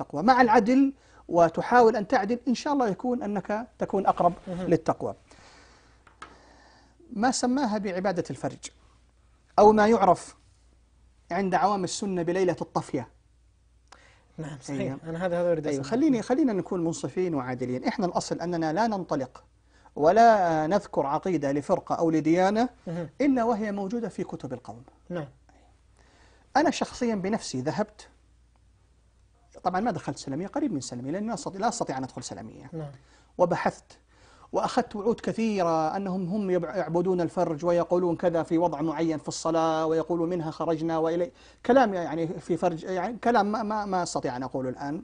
التقوى مع العدل وتحاول أن تعدل إن شاء الله يكون أنك تكون أقرب للتقوى ما سماها بعبادة الفرج أو ما يعرف عند عوام السنة بليلة الطفية نعم إيه. صحيح أيوة. أنا هذا هذا أريد أيوة. خليني خلينا نكون منصفين وعادلين إحنا الأصل أننا لا ننطلق ولا نذكر عقيدة لفرقة أو لديانة إلا وهي موجودة في كتب القوم نعم أنا شخصيا بنفسي ذهبت طبعا ما دخلت سلمية قريب من سلمية لأني لا أستطيع أن أدخل سلمية نعم. وبحثت وأخذت وعود كثيرة أنهم هم يعبدون الفرج ويقولون كذا في وضع معين في الصلاة ويقولون منها خرجنا وإلي كلام يعني في فرج يعني كلام ما, ما, ما أستطيع أن أقوله الآن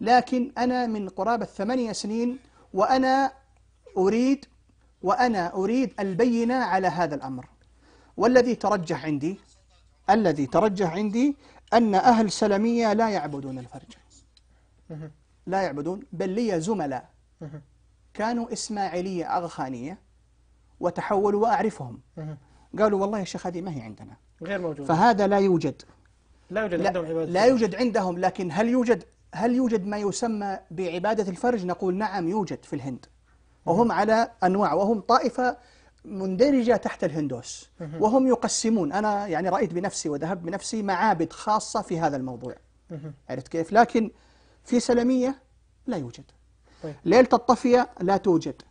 لكن أنا من قرابة ثمانية سنين وأنا أريد وأنا أريد البينة على هذا الأمر والذي ترجح عندي الذي ترجح عندي أن أهل سلمية لا يعبدون الفرج لا يعبدون بل لي زملاء كانوا إسماعيلية أغخانية وتحولوا وأعرفهم قالوا والله يا شيخ هذه ما هي عندنا غير موجودة فهذا لا يوجد لا يوجد لا عندهم عبادة لا يوجد عندهم لكن هل يوجد هل يوجد ما يسمى بعبادة الفرج نقول نعم يوجد في الهند وهم على أنواع وهم طائفة مندرجة تحت الهندوس وهم يقسمون أنا يعني رأيت بنفسي وذهبت بنفسي معابد خاصة في هذا الموضوع عرفت كيف لكن في سلمية لا يوجد طيب. ليلة الطفية لا توجد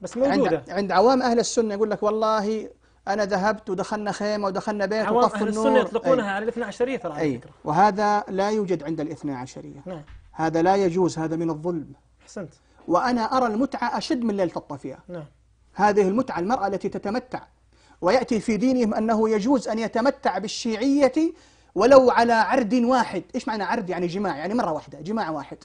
بس موجودة عند, عند عوام أهل السنة يقول لك والله أنا ذهبت ودخلنا خيمة ودخلنا بيت عوام أهل النور السنة يطلقونها إيه. على الاثنى عشرية ترى أي. فكرة. وهذا لا يوجد عند الاثنى عشرية نعم. هذا لا يجوز هذا من الظلم أحسنت وأنا أرى المتعة أشد من ليلة الطفية نعم هذه المتعة المرأة التي تتمتع ويأتي في دينهم أنه يجوز أن يتمتع بالشيعية ولو على عرد واحد إيش معنى عرد يعني جماع يعني مرة واحدة جماع واحد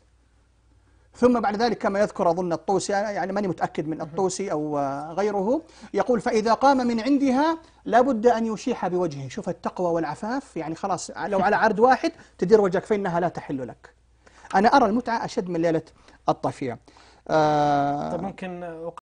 ثم بعد ذلك كما يذكر أظن الطوسي يعني ماني متأكد من الطوسي أو غيره يقول فإذا قام من عندها لابد أن يشيح بوجهه شوف التقوى والعفاف يعني خلاص لو على عرض واحد تدير وجهك فإنها لا تحل لك أنا أرى المتعة أشد من ليلة الطفيع آه طب ممكن